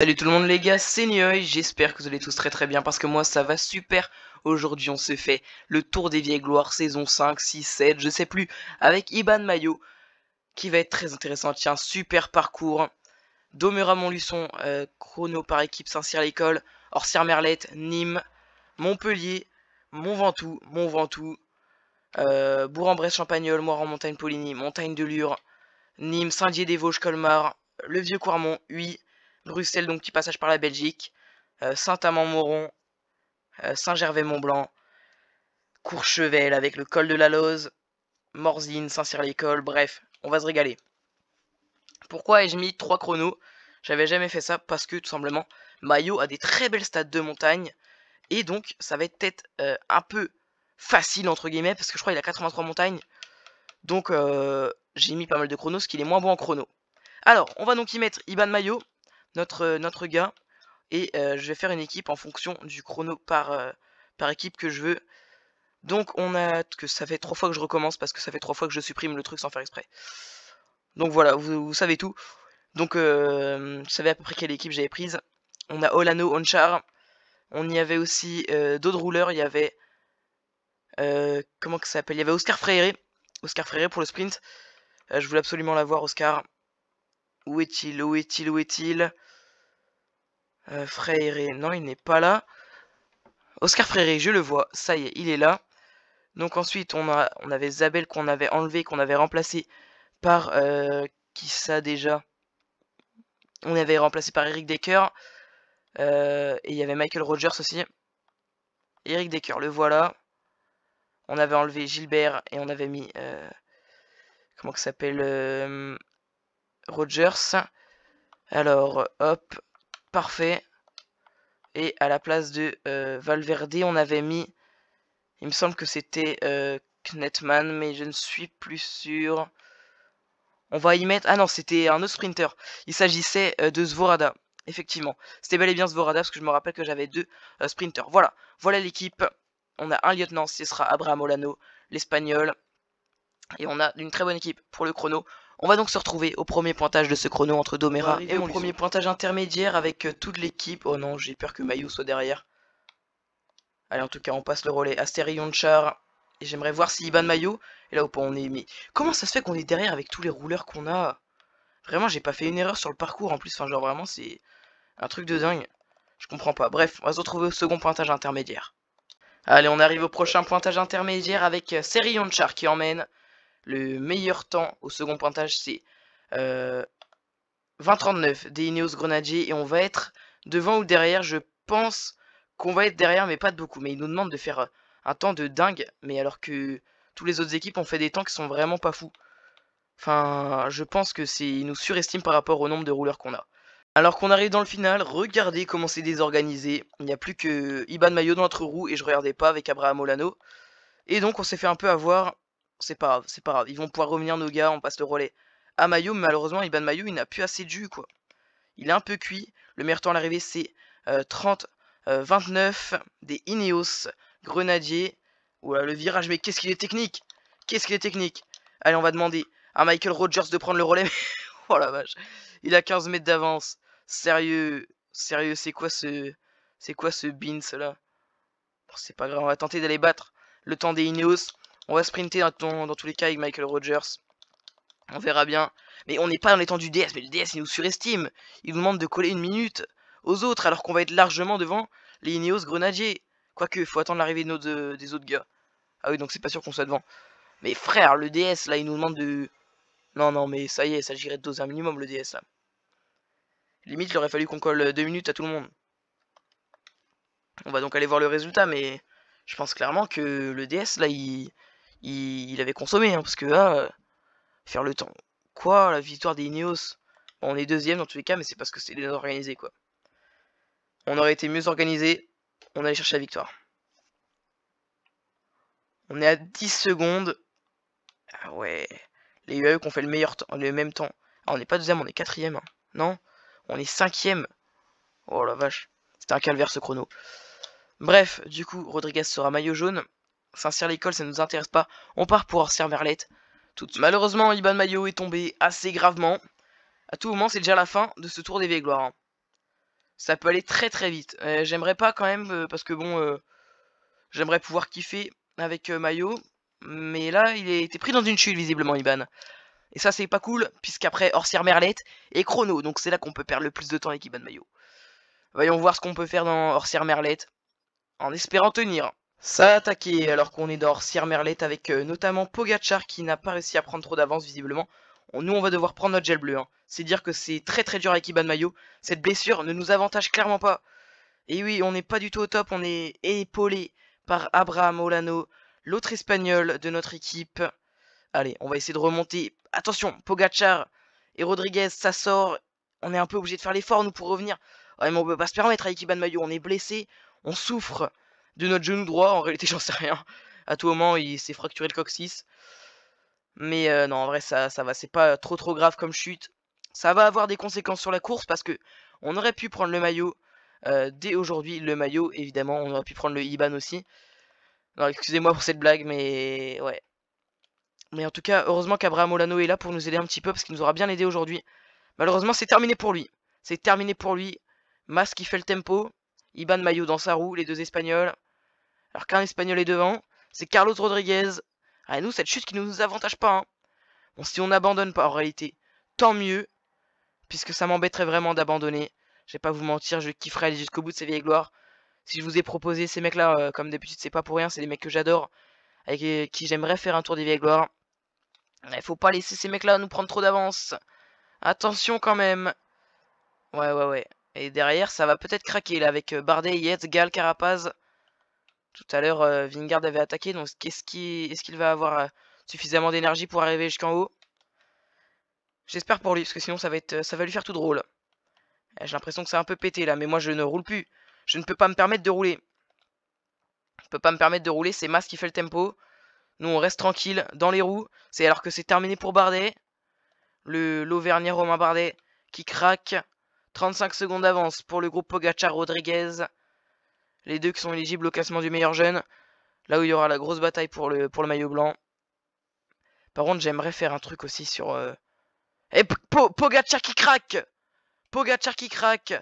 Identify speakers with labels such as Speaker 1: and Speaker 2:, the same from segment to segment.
Speaker 1: Salut tout le monde les gars, c'est Nioy, j'espère que vous allez tous très très bien parce que moi ça va super. Aujourd'hui on se fait le tour des vieilles gloires saison 5, 6, 7, je sais plus, avec Iban Mayo qui va être très intéressant, tiens, super parcours. Domura Montluçon, euh, chrono par équipe Saint-Cyr l'école, orcière Merlette, Nîmes, Montpellier, Montventoux, Montventoux euh, Bourg-en-Bresse Champagnol, moir en montagne Poligny, Montagne de Lure, Nîmes, Saint-Dié des Vosges, Colmar, Le Vieux courmont Huy, Bruxelles, donc petit passage par la Belgique, euh, Saint-Amand-Moron, euh, Saint-Gervais-Mont-Blanc, Courchevel avec le col de la Loze, Morzine, Saint-Cyr-l'École, bref, on va se régaler. Pourquoi ai-je mis 3 chronos J'avais jamais fait ça parce que tout simplement, Maillot a des très belles stades de montagne et donc ça va être peut-être euh, un peu facile entre guillemets parce que je crois qu'il a 83 montagnes. Donc j'ai mis pas mal de chronos, ce qu'il est moins bon en chrono. Alors, on va donc y mettre Iban Maillot notre, euh, notre gars. Et euh, je vais faire une équipe en fonction du chrono par, euh, par équipe que je veux. Donc on a que ça fait trois fois que je recommence parce que ça fait trois fois que je supprime le truc sans faire exprès. Donc voilà, vous, savez tout. Donc vous savez à peu près quelle équipe j'avais prise. On a Olano, Onchar. On y avait aussi d'autres rouleurs. Il y avait comment que ça s'appelle Il y avait Oscar Freire. Oscar Freire pour le sprint. je voulais absolument l'avoir, Oscar. Où est-il Où est-il Où est-il euh, Frère et... non, il n'est pas là. Oscar Fréré, je le vois. Ça y est, il est là. Donc ensuite, on, avait Zabel qu'on avait enlevé, qu'on avait remplacé par... Euh, qui ça déjà On avait remplacé par Eric Decker. Euh, et il y avait Michael Rogers aussi. Eric Decker, le voilà. On avait enlevé Gilbert et on avait mis... comment que s'appelle Rogers. Alors, hop, parfait. Et à la place de euh, Valverde, on avait mis, il me semble que c'était euh, Knetman, mais je ne suis plus sûr. On va y mettre, ah non, c'était un autre sprinter. Il s'agissait euh, de Zvorada, effectivement. C'était bel et bien Zvorada, parce que je me rappelle que j'avais deux sprinters. Voilà, voilà l'équipe. On a un lieutenant, ce sera Abraham Olano, l'espagnol. Et on a une très bonne équipe pour le chrono. On va donc se retrouver au premier pointage de ce chrono entre Domera et au premier pointage intermédiaire avec euh, toute l'équipe. Oh non, j'ai peur que Mayu soit derrière. Allez, en tout cas, on passe le relais à Char. Et j'aimerais voir si Iban Mayu. Et là, où on est. Mais comment ça se fait qu'on est derrière avec tous les rouleurs qu'on a Vraiment, j'ai pas fait une erreur sur le parcours en plus. Enfin, genre, vraiment, c'est un truc de dingue. Je comprends pas. Bref, on va se retrouver au second pointage intermédiaire. Allez, on arrive au prochain pointage intermédiaire avec euh, Seri Char qui emmène. Le meilleur temps au second pointage, c'est 20-39 euh, des Ineos Grenadiers. Et on va être devant ou derrière. Je pense qu'on va être derrière, mais pas de beaucoup. Mais ils nous demandent de faire euh, un temps de dingue. Mais alors que tous les autres équipes ont fait des temps qui sont vraiment pas fous. Enfin, je pense que c'est nous surestiment par rapport au nombre de rouleurs qu'on a. Alors qu'on arrive dans le final, regardez comment c'est désorganisé. Il n'y a plus que Iban Mayo dans notre roue et je regardais pas avec Abraham Olano. Et donc on s'est fait un peu avoir. C'est pas grave, c'est pas grave. Ils vont pouvoir revenir nos gars, on passe le relais. À ah, Mayo, malheureusement, Iban Mayo, il n'a plus assez de jus, quoi. Il est un peu cuit. Le meilleur temps à l'arrivée, c'est 30, euh, 29 euh, des Ineos Grenadier. Oula, le virage, mais qu'est-ce qu'il est technique Qu'est-ce qu'il est technique Allez, on va demander à Michael Rogers de prendre le relais. oh la vache. Il a 15 mètres d'avance. Sérieux. Sérieux, c'est quoi ce... C'est quoi ce Beans, là Bon, c'est pas grave, on va tenter d'aller battre le temps des Ineos. On va sprinter dans, tous les cas avec Michael Rogers. On verra bien. Mais on n'est pas dans les temps du DS. Mais le DS, il nous surestime. Il nous demande de coller une minute aux autres alors qu'on va être largement devant les Ineos Grenadiers. Quoique, il faut attendre l'arrivée des autres gars. Ah oui, donc c'est pas sûr qu'on soit devant. Mais frère, le DS, là, il nous demande de... Non, non, mais ça y est, ça s'agirait de doser un minimum, le DS, là. Limite, il aurait fallu qu'on colle deux minutes à tout le monde. On va donc aller voir le résultat, mais... Je pense clairement que le DS, là, il il, avait consommé, hein, parce que là, ah, euh, faire le temps. Quoi, la victoire des Ineos On est deuxième dans tous les cas, mais c'est parce que c'est désorganisé, quoi. On aurait été mieux organisé, on allait chercher la victoire. On est à 10 secondes. Ah ouais. Les UAE qu'on fait le meilleur temps, le même temps. Ah, on n'est pas deuxième, on est quatrième. Hein. Non On est cinquième. Oh la vache. C'était un calvaire ce chrono. Bref, du coup, Rodriguez sera maillot jaune saint lécole ça ne nous intéresse pas. On part pour Orsière-Merlette. Malheureusement, Iban Mayo est tombé assez gravement. À tout moment, c'est déjà la fin de ce tour des vieilles hein. Ça peut aller très très vite. Euh, j'aimerais pas quand même, euh, parce que bon, euh, J'aimerais pouvoir kiffer avec Mayo Mais là, il a été pris dans une chute, visiblement, Iban. Et ça, c'est pas cool, puisqu'après, Orsière Merlette et Chrono. Donc c'est là qu'on peut perdre le plus de temps avec Iban Mayo Voyons voir ce qu'on peut faire dans Orsière Merlette. En espérant tenir. Ça a attaqué alors qu'on est dans Sierre Merlet avec euh, notamment Pogachar qui n'a pas réussi à prendre trop d'avance visiblement. nous on va devoir prendre notre gel bleu. Hein. C'est dire que c'est très très dur avec Iban Mayo. Cette blessure ne nous avantage clairement pas. Et oui, on n'est pas du tout au top, on est épaulé par Abraham Olano, l'autre espagnol de notre équipe. Allez, on va essayer de remonter. Attention, Pogachar et Rodriguez, ça sort. On est un peu obligé de faire l'effort nous pour revenir. Ouais, mais on peut pas se permettre à Iban Mayo, on est blessé, on souffre de notre genou droit. En réalité, j'en sais rien. À tout moment, il s'est fracturé le coccyx. Mais euh, non, en vrai, ça, ça va. C'est pas trop trop grave comme chute. Ça va avoir des conséquences sur la course parce que on aurait pu prendre le maillot euh, dès aujourd'hui. Le maillot, évidemment, on aurait pu prendre le Iban aussi. Alors, excusez-moi pour cette blague, mais ouais. Mais en tout cas, heureusement qu'Abraham Olano est là pour nous aider un petit peu parce qu'il nous aura bien aidé aujourd'hui. Malheureusement, c'est terminé pour lui. C'est terminé pour lui. Mas qui fait le tempo. Iban maillot dans sa roue, les deux Espagnols alors qu'un Espagnol est devant, c'est Carlos Rodriguez. Ah, et nous, cette chute qui ne nous avantage pas. Hein. Bon, si on n'abandonne pas en réalité, tant mieux, puisque ça m'embêterait vraiment d'abandonner. Je vais pas vous mentir, je kifferais aller jusqu'au bout de ces vieilles gloires. Si je vous ai proposé ces mecs-là, euh, Comme comme petites c'est pas pour rien, c'est des mecs que j'adore, avec euh, qui j'aimerais faire un tour des vieilles gloires. Il faut pas laisser ces mecs-là nous prendre trop d'avance. Attention quand même. Ouais, ouais, ouais. Et derrière, ça va peut-être craquer, là, avec euh, Bardet, Yetz, Gal, Carapaz. Tout à l'heure, euh, Vingard avait attaqué, donc est-ce qu'il va avoir euh, suffisamment d'énergie pour arriver jusqu'en haut J'espère pour lui, parce que sinon ça va, ça va lui faire tout drôle. Eh, j'ai l'impression que c'est un peu pété là, mais moi je ne roule plus. Je ne peux pas me permettre de rouler. Je ne peux pas me permettre de rouler, c'est Mas qui fait le tempo. Nous on reste tranquille dans les roues. C'est alors que c'est terminé pour Bardet. Le l'Auvergnat Romain Bardet qui craque. 35 secondes d'avance pour le groupe Pogacar Rodriguez. Les deux qui sont éligibles au classement du meilleur jeune. Là où il y aura la grosse bataille pour le, pour le maillot blanc. Par contre, j'aimerais faire un truc aussi sur... Et euh, eh, po qui craque Pogachar qui craque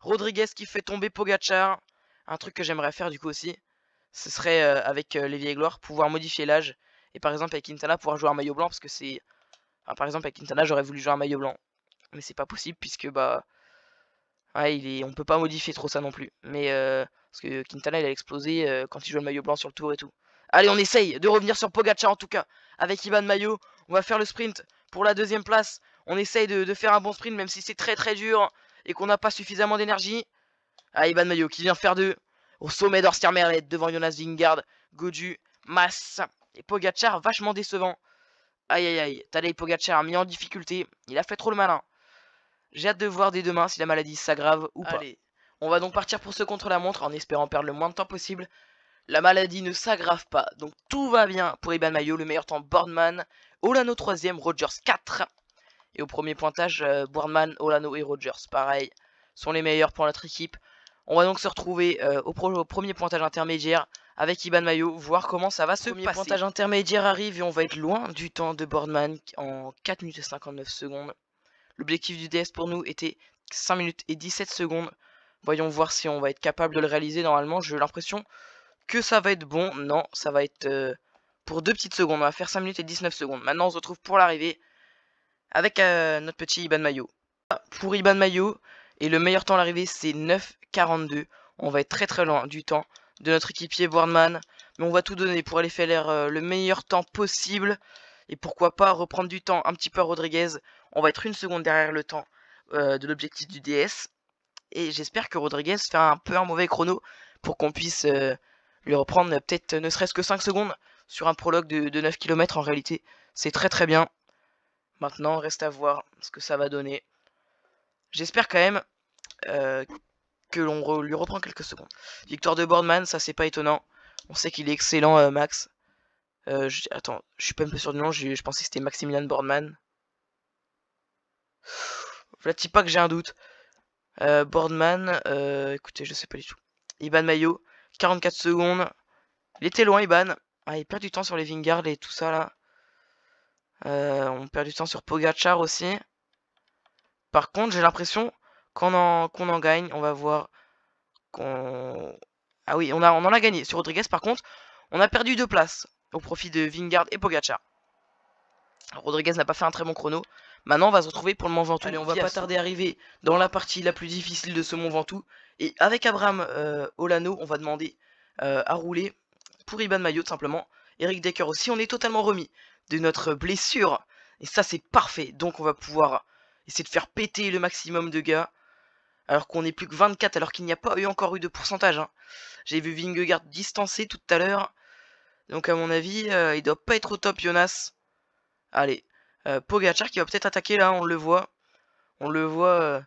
Speaker 1: Rodriguez qui fait tomber Pogachar. Un truc que j'aimerais faire du coup aussi. Ce serait euh, avec euh, les vieilles gloires, pouvoir modifier l'âge. Et par exemple avec Quintana, pouvoir jouer un maillot blanc parce que c'est... Enfin, par exemple avec Quintana, j'aurais voulu jouer un maillot blanc. Mais c'est pas possible puisque bah Ouais il est... On peut pas modifier trop ça non plus. Mais euh, parce que Quintana il a explosé euh, quand il joue le maillot blanc sur le tour et tout. Allez, on essaye de revenir sur Pogacar en tout cas. Avec Ivan Maillot, on va faire le sprint pour la deuxième place. On essaye de, faire un bon sprint même si c'est très très dur et qu'on n'a pas suffisamment d'énergie. Ah, Ivan Maillot qui vient faire deux. Au sommet et devant Jonas Vingard, Goju, Mass et Pogacar vachement décevant. Aïe aïe aïe, Tadej Pogacar mis en difficulté, il a fait trop le malin. J'ai hâte de voir dès demain si la maladie s'aggrave ou pas. On va donc partir pour ce contre-la-montre en espérant perdre le moins de temps possible. La maladie ne s'aggrave pas, donc tout va bien pour Iban Mayo, le meilleur temps Boardman, Olano 3ème, Rogers 4. Et au premier pointage, euh, Boardman, Olano et Rogers, pareil, sont les meilleurs pour notre équipe. On va donc se retrouver euh, au, premier pointage intermédiaire avec Iban Mayo, voir comment ça va se premier pointage intermédiaire arrive et on va être loin du temps de Boardman en 4 minutes et 59 secondes. L'objectif du DS pour nous était 5 minutes et 17 secondes. Voyons voir si on va être capable de le réaliser. Normalement, j'ai l'impression que ça va être bon. Non, ça va être euh, pour 2 petites secondes. On va faire 5 minutes et 19 secondes. Maintenant, on se retrouve pour l'arrivée avec euh, notre petit Iban Mayo. Pour Iban Mayo, et le meilleur temps à l'arrivée, c'est 9.42. On va être très très loin du temps de notre équipier Boardman. Mais on va tout donner pour aller faire l'air euh, le meilleur temps possible. Et pourquoi pas reprendre du temps un petit peu à Rodriguez on va être une seconde derrière le temps euh, de l'objectif du DS. Et j'espère que Rodriguez fait un peu un mauvais chrono pour qu'on puisse euh, le lui reprendre euh, peut-être ne serait-ce que 5 secondes sur un prologue de, 9 km en réalité. C'est très très bien. Maintenant, reste à voir ce que ça va donner. J'espère quand même que l'on lui reprend quelques secondes. Victoire de Boardman, ça c'est pas étonnant. On sait qu'il est excellent, Max. Euh, je, attends, je suis pas un peu sûr du nom, je, je pensais que c'était Maximilian Boardman. Vlati pas que j'ai un doute. Euh, Boardman, euh, écoutez, je sais pas du tout. Iban Mayo, 44 secondes. Il était loin, Iban. Ah, il perd du temps sur les Vingard et tout ça là. Euh, on perd du temps sur Pogachar aussi. Par contre, j'ai l'impression qu'on en, en gagne. On va voir qu'on. Ah oui, on, on en a gagné. Sur Rodriguez, par contre, on a perdu deux places au profit de Vingard et Pogachar. Rodriguez n'a pas fait un très bon chrono. Maintenant, on va se retrouver pour le Mont Ventoux. on va pas tarder à arriver dans la partie la plus difficile de ce Mont Ventoux. Et avec Abraham euh, Olano, on va demander euh, à rouler pour Iban Mayotte simplement. Eric Decker aussi, on est totalement remis de notre blessure. Et ça, c'est parfait. Donc, on va pouvoir essayer de faire péter le maximum de gars. Alors qu'on est plus que 24, alors qu'il n'y a pas eu encore eu de pourcentage. Hein. J'ai vu Vingegaard distancer tout à l'heure. Donc, à mon avis, euh, il doit pas être au top, Jonas. Allez, euh, Pogachar qui va peut-être attaquer là, on le voit. On le voit. Euh,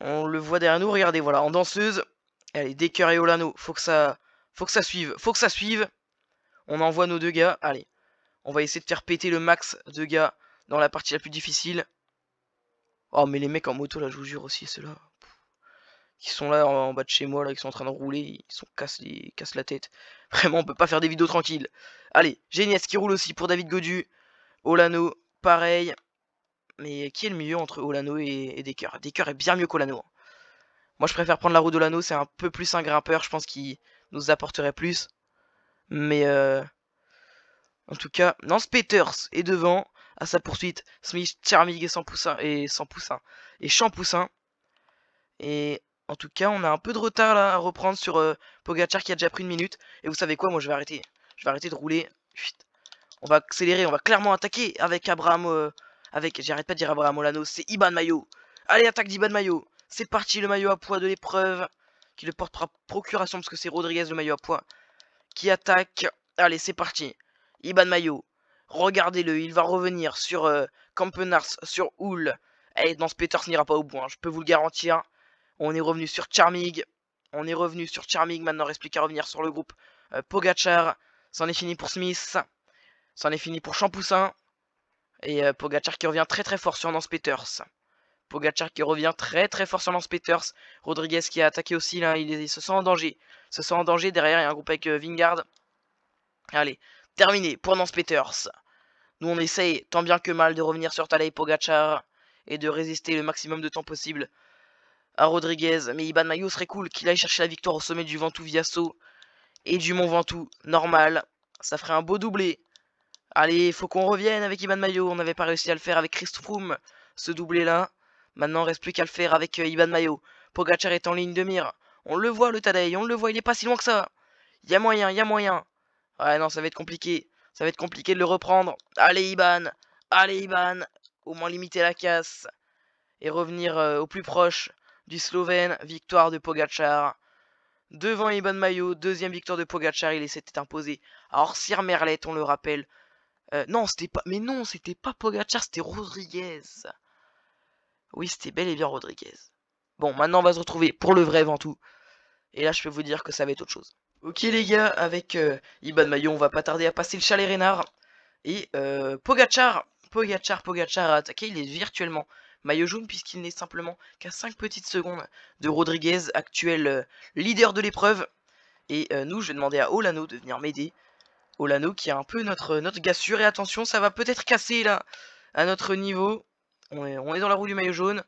Speaker 1: on le voit derrière nous. Regardez, voilà, en danseuse. Allez, Decker et Olano. Faut que ça. Faut que ça suive. Faut que ça suive. On envoie nos deux gars. Allez. On va essayer de faire péter le max de gars dans la partie la plus difficile. Oh mais les mecs en moto là je vous jure aussi ceux-là. Qui sont là en, bas de chez moi là, qui sont en train de rouler, ils sont cassent, la tête. Vraiment on peut pas faire des vidéos tranquilles. Allez, ce qui roule aussi pour David Godu. Olano, pareil. Mais qui est le mieux entre Olano et, et Decker est bien mieux qu'Olano. Hein. Moi, je préfère prendre la roue d'Olano. C'est un peu plus un grimpeur. Je pense qu'il nous apporterait plus. Mais euh, en tout cas, Nance Peters est devant à sa poursuite. Smith, Charmig et sans poussin et sans poussin et Champoussin. Et en tout cas, on a un peu de retard là à reprendre sur euh, Pogachar qui a déjà pris une minute. Et vous savez quoi, moi je vais arrêter. Je vais arrêter de rouler. Chut on va accélérer, on va clairement attaquer avec Abraham, euh, avec, j'arrête pas de dire Abraham Olano, c'est Iban Mayo. Allez, attaque d'Iban Mayo. C'est parti, le maillot à poids de l'épreuve, qui le portera procuration, parce que c'est Rodriguez le maillot à poids, qui attaque. Allez, c'est parti. Iban Mayo, regardez-le, il va revenir sur euh, Campenars, sur Hull. Et eh, dans ce Peters n'ira pas au bout, hein, je peux vous le garantir. On est revenu sur Charmig. On est revenu sur Charmig. Maintenant, il reste plus qu'à revenir sur le groupe euh, Pogachar. C'en est fini pour Smith. C'en est fini pour Champoussin. Et euh, pogachar qui revient très très fort sur Nance Peters. Pogachar qui revient très très fort sur Lance Peters. Rodriguez qui a attaqué aussi là, il, se sent en danger. Se sent en danger derrière, il y a un groupe avec euh, Vingard. Allez, terminé pour Nance Peters. Nous on essaye tant bien que mal de revenir sur Talay Pogachar. et de résister le maximum de temps possible à Rodriguez. Mais Iban Mayo serait cool qu'il aille chercher la victoire au sommet du Ventoux Viasso et du Mont Ventoux, normal. Ça ferait un beau doublé Allez, faut qu'on revienne avec Iban Mayo. On n'avait pas réussi à le faire avec Chris Froome, ce doublé-là. Maintenant, reste plus qu'à le faire avec euh, Iban Mayo. Pogacar est en ligne de mire. On le voit, le Tadei, on le voit, il est pas si loin que ça. Il Y a moyen, il y a moyen. Ouais, non, ça va être compliqué. Ça va être compliqué de le reprendre. Allez, Iban. Allez, Iban. Au moins limiter la casse. Et revenir euh, au plus proche du Slovène. Victoire de Pogacar. Devant Iban Mayo, deuxième victoire de Pogacar, il s'était imposé Alors, Sir Merlet, on le rappelle, euh, non, c'était pas. Mais non, c'était pas Pogachar, c'était Rodriguez. Oui, c'était bel et bien Rodriguez. Bon, maintenant on va se retrouver pour le vrai avant tout. Et là, je peux vous dire que ça va être autre chose. Ok les gars, avec euh, Iban Maillot, on va pas tarder à passer le chalet Renard. Et euh, Pogachar, Pogachar, Pogachar a attaqué, il est virtuellement maillot jaune puisqu'il n'est simplement qu'à 5 petites secondes de Rodriguez, actuel leader de l'épreuve. Et nous, je vais demander à Olano de venir m'aider Olano qui a un peu notre, notre Et attention, ça va peut-être casser là à notre niveau. On est, dans la roue du maillot jaune.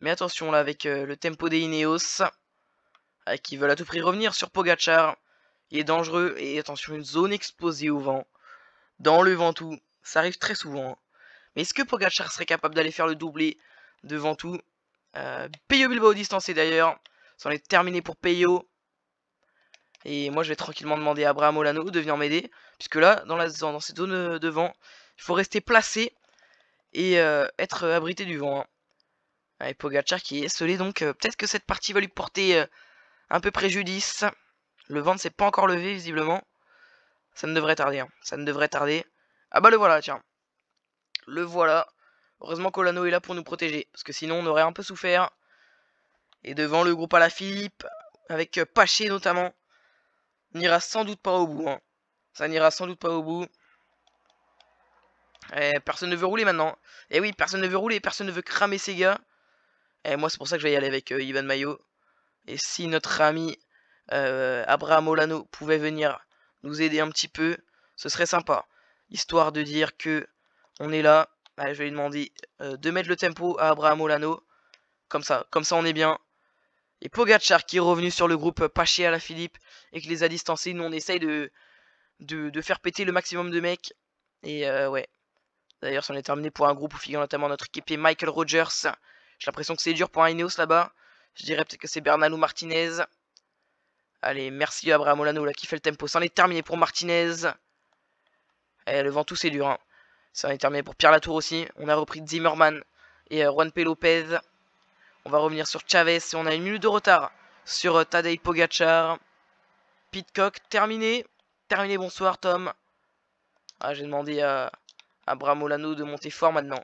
Speaker 1: Mais attention là avec euh, le tempo des Ineos. Euh, qui veulent à tout prix revenir sur Pogachar. Il est dangereux. Et attention, une zone exposée au vent. Dans le Ventoux. Ça arrive très souvent. Hein. Mais est-ce que Pogachar serait capable d'aller faire le doublé devant tout? Euh, Peyo Payo Bilbao distancé d'ailleurs. en est terminé pour Payo. Et moi, je vais tranquillement demander à Abraham Olano de venir m'aider. Puisque là, dans, la, dans cette zone euh, de vent, il faut rester placé et euh, être euh, abrité du vent. Avec hein. Allez, Pogacar qui est scellé donc peut-être que cette partie va lui porter un peu préjudice. Le vent ne s'est pas encore levé, visiblement. Ça ne devrait tarder, hein. ça ne devrait tarder. Ah bah le voilà, tiens. Le voilà. Heureusement qu'Olano est là pour nous protéger, parce que sinon on aurait un peu souffert. Et devant le groupe à la Philippe, avec Paché notamment n'ira sans doute pas au bout. Hein. Ça n'ira sans doute pas au bout. Eh, personne ne veut rouler maintenant. Et eh oui, personne ne veut rouler, personne ne veut cramer ces gars. Et eh, moi, c'est pour ça que je vais y aller avec euh, Ivan Mayo. Et si notre ami euh, Abraham Olano pouvait venir nous aider un petit peu, ce serait sympa. Histoire de dire que on est là. je vais lui demander euh, de mettre le tempo à Abraham Olano. Comme ça, comme ça on est bien. Et Pogachar qui est revenu sur le groupe euh, Paché à la Philippe et qui les a distancés. Nous on essaye de, de, de faire péter le maximum de mecs. Et euh, ouais. D'ailleurs, en est terminé pour un groupe où figure notamment notre équipier Michael Rogers. J'ai l'impression que c'est dur pour un Ineos là-bas. Je dirais peut-être que c'est Bernal ou Martinez. Allez, merci à Abraham Olano là qui fait le tempo. Ça en est terminé pour Martinez. Et eh, le tout c'est dur. Ça hein. en est terminé pour Pierre Latour aussi. On a repris Zimmerman et euh, Juan P. Lopez. On va revenir sur Chavez et on a une minute de retard sur euh, Tadej Pogachar. Pitcock, terminé. Terminé, bonsoir Tom. Ah, j'ai demandé à Abraham Olano de monter fort maintenant.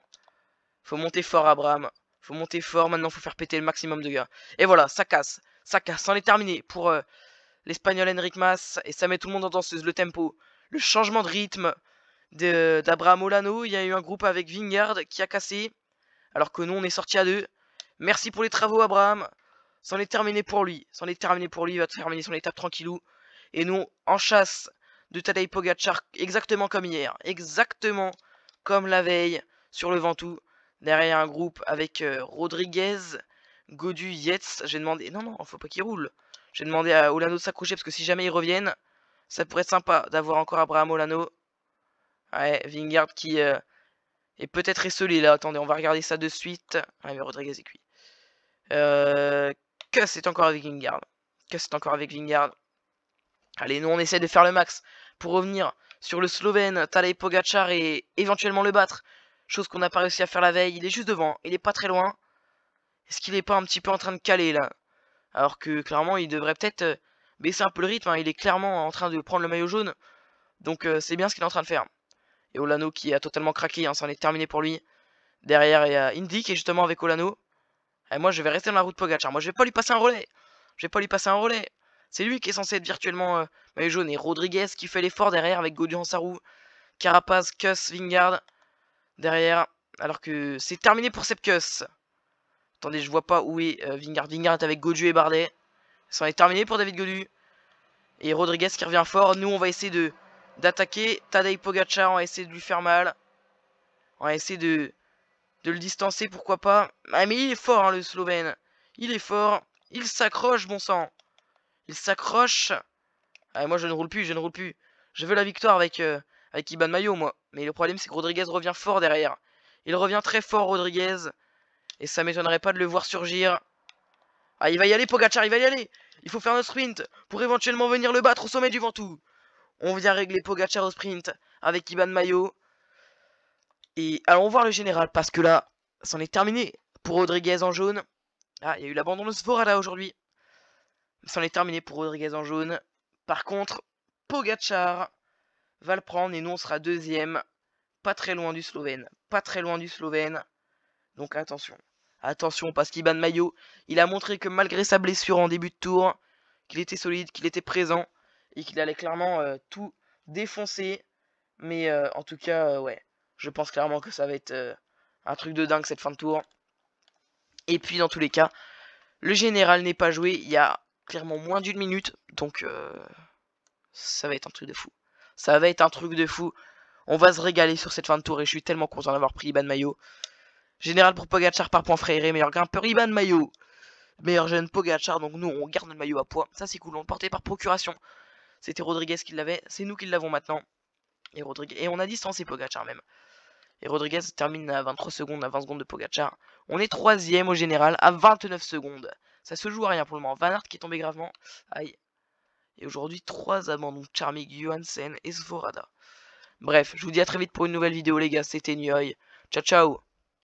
Speaker 1: Faut monter fort, Abraham. Faut monter fort, maintenant faut faire péter le maximum de gars. Et voilà, ça casse. Ça casse, on est terminé pour euh, l'Espagnol Henrik Mas. Et ça met tout le monde en danseuse, le tempo. Le changement de rythme d'Abraham Olano. Il y a eu un groupe avec Vingard qui a cassé. Alors que nous, on est sorti à deux. Merci pour les travaux, Abraham. C'en est terminé pour lui. C'en est terminé pour lui. Il va terminer son étape tranquillou. Et nous, en chasse de Tadej Pogacar, exactement comme hier. Exactement comme la veille sur le Ventoux. Derrière un groupe avec euh, Rodriguez, Godu, Yetz, J'ai demandé... Non, non, faut pas qu'il roule. J'ai demandé à Olano de s'accrocher parce que si jamais ils reviennent, ça pourrait être sympa d'avoir encore Abraham Olano. Ouais, Vingard qui euh, est peut-être esselé là. Attendez, on va regarder ça de suite. Ouais, mais Rodriguez est cuit. Euh, que c'est encore avec Vingard. que c'est encore avec Vingard. Allez, nous on essaie de faire le max pour revenir sur le Slovène, Talay Pogacar et éventuellement le battre. Chose qu'on n'a pas réussi à faire la veille. Il est juste devant, il est pas très loin. Est-ce qu'il est pas un petit peu en train de caler là Alors que clairement il devrait peut-être euh, baisser un peu le rythme. Hein. Il est clairement en train de prendre le maillot jaune. Donc euh, c'est bien ce qu'il est en train de faire. Et Olano qui a totalement craqué, hein, ça en est terminé pour lui. Derrière il y a Indy qui est justement avec Olano. Eh, moi, je vais rester dans la route Pogacar. Moi, je vais pas lui passer un relais. Je vais pas lui passer un relais. C'est lui qui est censé être virtuellement mais euh, maillot jaune. Et Rodriguez qui fait l'effort derrière avec Gaudu Sarou, Carapaz, cuss, Vingard. Derrière. Alors que c'est terminé pour Sepkus. Attendez, je vois pas où est euh, Vingard. Vingard est avec Godu et Bardet. Ça est terminé pour David Godu. Et Rodriguez qui revient fort. Nous, on va essayer de d'attaquer. Tadej Pogacar, on va essayer de lui faire mal. On va essayer de de le distancer, pourquoi pas. Ah, mais il est fort, hein, le Slovène. Il est fort. Il s'accroche, bon sang. Il s'accroche. Ah, moi, je ne roule plus, je ne roule plus. Je veux la victoire euh, avec, Iban Mayo, moi. Mais le problème, c'est que Rodriguez revient fort derrière. Il revient très fort, Rodriguez. Et ça m'étonnerait pas de le voir surgir. Ah, il va y aller, Pogachar, il va y aller. Il faut faire notre sprint pour éventuellement venir le battre au sommet du Ventoux. On vient régler Pogachar au sprint avec Iban Mayo. Et allons voir le général, parce que là, c'en est terminé pour Rodriguez en jaune. Ah, il y a eu l'abandon de Svorada aujourd'hui. C'en est terminé pour Rodriguez en jaune. Par contre, Pogachar va le prendre et nous on sera deuxième. Pas très loin du Slovène. Pas très loin du Slovène. Donc attention. Attention parce qu'Iban Mayo, il a montré que malgré sa blessure en début de tour, qu'il était solide, qu'il était présent et qu'il allait clairement euh, tout défoncer. Mais euh, en tout cas, euh, ouais. Je pense clairement que ça va être euh, un truc de dingue cette fin de tour. Et puis dans tous les cas, le général n'est pas joué. Il y a clairement moins d'une minute. Donc euh, ça va être un truc de fou. Ça va être un truc de fou. On va se régaler sur cette fin de tour et je suis tellement content d'avoir pris Iban Mayo. Général pour Pogachar par point fréré, meilleur grimpeur Iban Mayo. Meilleur jeune Pogachar, donc nous on garde le maillot à poids. Ça c'est cool, on le portait par procuration. C'était Rodriguez qui l'avait, c'est nous qui l'avons maintenant. Et, Rodriguez... et on a distancé Pogachar même. Et Rodriguez termine à 23 secondes, à 20 secondes de Pogacar. On est troisième au général, à 29 secondes. Ça se joue à rien pour le moment. Van Aert qui est tombé gravement. Aïe. Et aujourd'hui, trois abandons. Charmig, Johansen et Svorada. Bref, je vous dis à très vite pour une nouvelle vidéo les gars. C'était Nioy. Ciao ciao